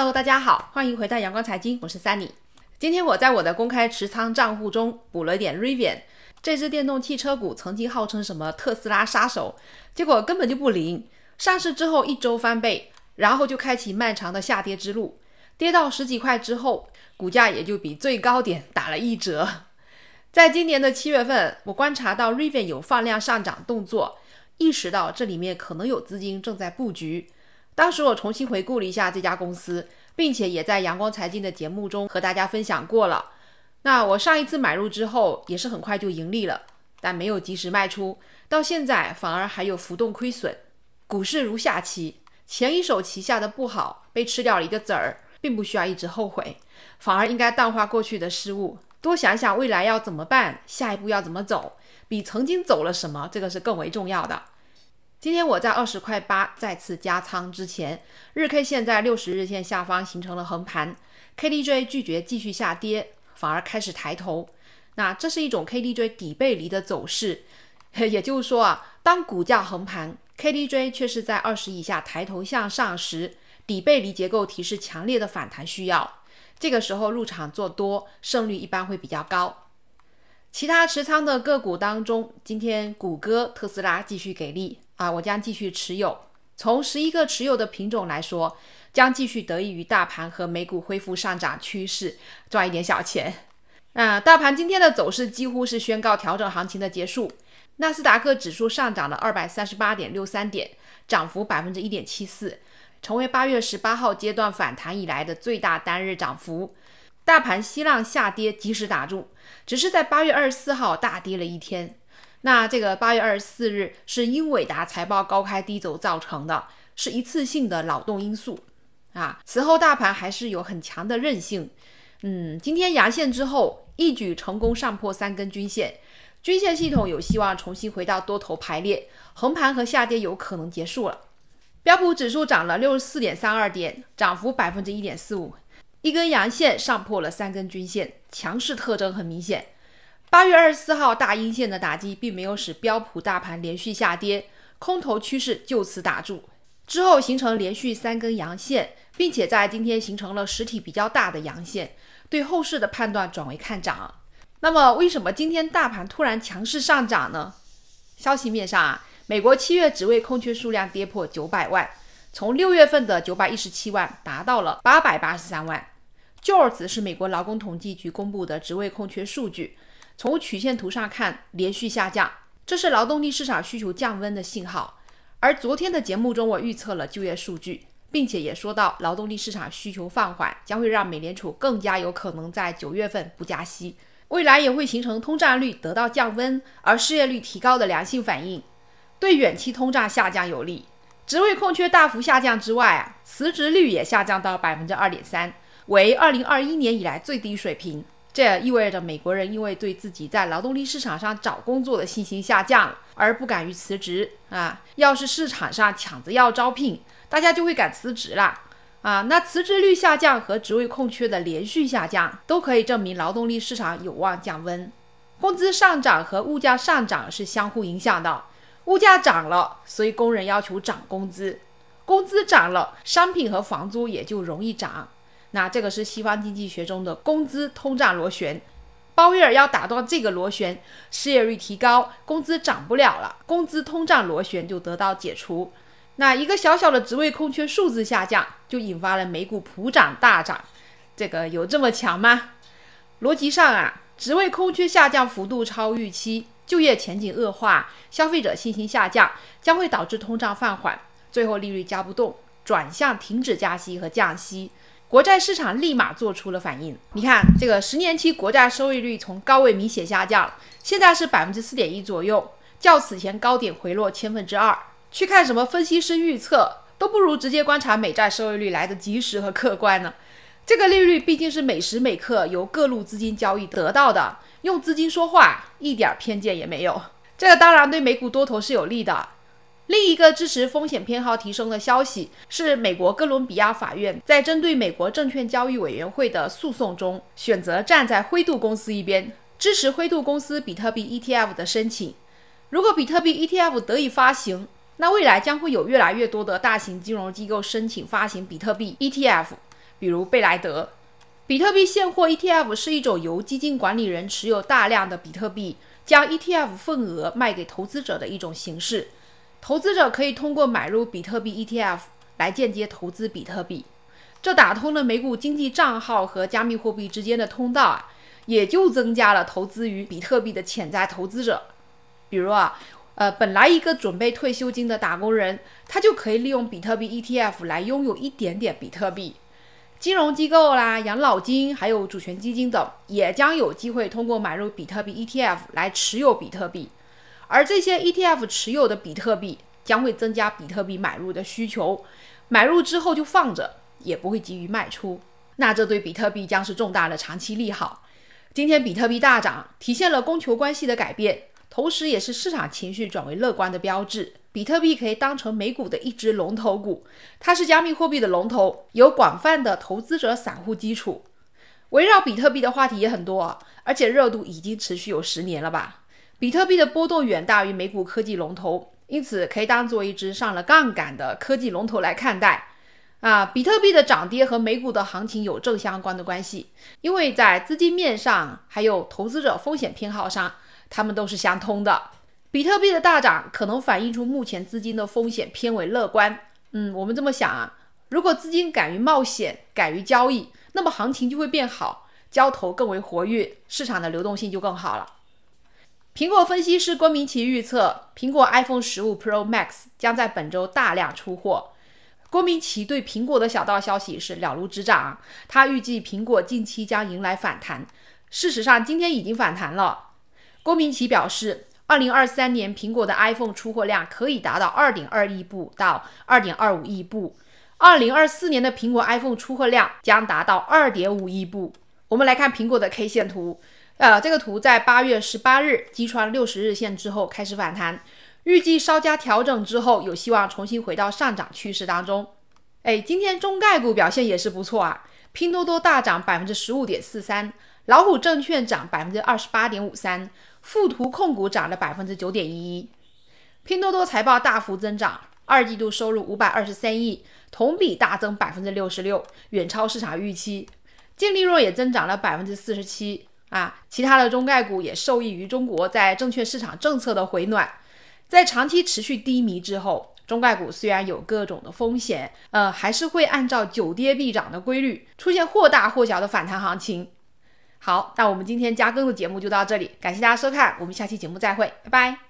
Hello，大家好，欢迎回到阳光财经，我是 Sunny。今天我在我的公开持仓账户中补了点 Rivian，这只电动汽车股曾经号称什么特斯拉杀手，结果根本就不灵。上市之后一周翻倍，然后就开启漫长的下跌之路，跌到十几块之后，股价也就比最高点打了一折。在今年的七月份，我观察到 Rivian 有放量上涨动作，意识到这里面可能有资金正在布局。当时我重新回顾了一下这家公司，并且也在阳光财经的节目中和大家分享过了。那我上一次买入之后，也是很快就盈利了，但没有及时卖出，到现在反而还有浮动亏损。股市如下棋，前一手棋下的不好，被吃掉了一个子儿，并不需要一直后悔，反而应该淡化过去的失误，多想想未来要怎么办，下一步要怎么走，比曾经走了什么这个是更为重要的。今天我在二十块八再次加仓之前，日 K 线在六十日线下方形成了横盘，KDJ 拒绝继续下跌，反而开始抬头。那这是一种 KDJ 底背离的走势，也就是说啊，当股价横盘，KDJ 却是在二十以下抬头向上时，底背离结构提示强烈的反弹需要，这个时候入场做多，胜率一般会比较高。其他持仓的个股当中，今天谷歌、特斯拉继续给力啊，我将继续持有。从十一个持有的品种来说，将继续得益于大盘和美股恢复上涨趋势，赚一点小钱。那大盘今天的走势几乎是宣告调整行情的结束。纳斯达克指数上涨了二百三十八点六三点，涨幅百分之一点七四，成为八月十八号阶段反弹以来的最大单日涨幅。大盘希浪下跌及时打住，只是在八月二十四号大跌了一天。那这个八月二十四日是英伟达财报高开低走造成的，是一次性的扰动因素啊。此后大盘还是有很强的韧性。嗯，今天阳线之后一举成功上破三根均线，均线系统有希望重新回到多头排列，横盘和下跌有可能结束了。标普指数涨了六十四点三二点，涨幅百分之一点四五。一根阳线上破了三根均线，强势特征很明显。八月二十四号大阴线的打击并没有使标普大盘连续下跌，空头趋势就此打住。之后形成连续三根阳线，并且在今天形成了实体比较大的阳线，对后市的判断转为看涨。那么为什么今天大盘突然强势上涨呢？消息面上啊，美国七月职位空缺数量跌破九百万，从六月份的九百一十七万达到了八百八十三万。Jobs 是美国劳工统计局公布的职位空缺数据。从曲线图上看，连续下降，这是劳动力市场需求降温的信号。而昨天的节目中，我预测了就业数据，并且也说到，劳动力市场需求放缓将会让美联储更加有可能在九月份不加息，未来也会形成通胀率得到降温而失业率提高的良性反应，对远期通胀下降有利。职位空缺大幅下降之外啊，辞职率也下降到百分之二点三。为二零二一年以来最低水平，这意味着美国人因为对自己在劳动力市场上找工作的信心下降而不敢于辞职啊。要是市场上抢着要招聘，大家就会敢辞职了啊。那辞职率下降和职位空缺的连续下降都可以证明劳动力市场有望降温。工资上涨和物价上涨是相互影响的，物价涨了，所以工人要求涨工资，工资涨了，商品和房租也就容易涨。那这个是西方经济学中的工资通胀螺旋，鲍威尔要打断这个螺旋，失业率提高，工资涨不了了，工资通胀螺旋就得到解除。那一个小小的职位空缺数字下降，就引发了美股普涨大涨，这个有这么强吗？逻辑上啊，职位空缺下降幅度超预期，就业前景恶化，消费者信心下降，将会导致通胀放缓，最后利率加不动，转向停止加息和降息。国债市场立马做出了反应，你看这个十年期国债收益率从高位明显下降现在是百分之四点一左右，较此前高点回落千分之二。去看什么分析师预测，都不如直接观察美债收益率来的及时和客观呢？这个利率毕竟是每时每刻由各路资金交易得到的，用资金说话，一点偏见也没有。这个当然对美股多头是有利的。另一个支持风险偏好提升的消息是，美国哥伦比亚法院在针对美国证券交易委员会的诉讼中，选择站在灰度公司一边，支持灰度公司比特币 ETF 的申请。如果比特币 ETF 得以发行，那未来将会有越来越多的大型金融机构申请发行比特币 ETF，比如贝莱德。比特币现货 ETF 是一种由基金管理人持有大量的比特币，将 ETF 份额卖给投资者的一种形式。投资者可以通过买入比特币 ETF 来间接投资比特币，这打通了美股经济账号和加密货币之间的通道啊，也就增加了投资于比特币的潜在投资者。比如啊，呃，本来一个准备退休金的打工人，他就可以利用比特币 ETF 来拥有一点点比特币。金融机构啦、养老金还有主权基金等，也将有机会通过买入比特币 ETF 来持有比特币。而这些 ETF 持有的比特币将会增加比特币买入的需求，买入之后就放着，也不会急于卖出。那这对比特币将是重大的长期利好。今天比特币大涨，体现了供求关系的改变，同时也是市场情绪转为乐观的标志。比特币可以当成美股的一只龙头股，它是加密货币的龙头，有广泛的投资者散户基础。围绕比特币的话题也很多，而且热度已经持续有十年了吧。比特币的波动远大于美股科技龙头，因此可以当做一只上了杠杆的科技龙头来看待。啊，比特币的涨跌和美股的行情有正相关的关系，因为在资金面上还有投资者风险偏好上，它们都是相通的。比特币的大涨可能反映出目前资金的风险偏为乐观。嗯，我们这么想啊，如果资金敢于冒险、敢于交易，那么行情就会变好，交投更为活跃，市场的流动性就更好了。苹果分析师郭明奇预测，苹果 iPhone 十五 Pro Max 将在本周大量出货。郭明奇对苹果的小道消息是了如指掌，他预计苹果近期将迎来反弹。事实上，今天已经反弹了。郭明奇表示，二零二三年苹果的 iPhone 出货量可以达到二点二亿部到二点二五亿部，二零二四年的苹果 iPhone 出货量将达到二点五亿部。我们来看苹果的 K 线图。呃，这个图在八月十八日击穿六十日线之后开始反弹，预计稍加调整之后有希望重新回到上涨趋势当中。哎，今天中概股表现也是不错啊，拼多多大涨百分之十五点四三，老虎证券涨百分之二十八点五三，富途控股涨了百分之九点一一。拼多多财报大幅增长，二季度收入五百二十三亿，同比大增百分之六十六，远超市场预期，净利润也增长了百分之四十七。啊，其他的中概股也受益于中国在证券市场政策的回暖，在长期持续低迷之后，中概股虽然有各种的风险，呃，还是会按照久跌必涨的规律出现或大或小的反弹行情。好，那我们今天加更的节目就到这里，感谢大家收看，我们下期节目再会，拜拜。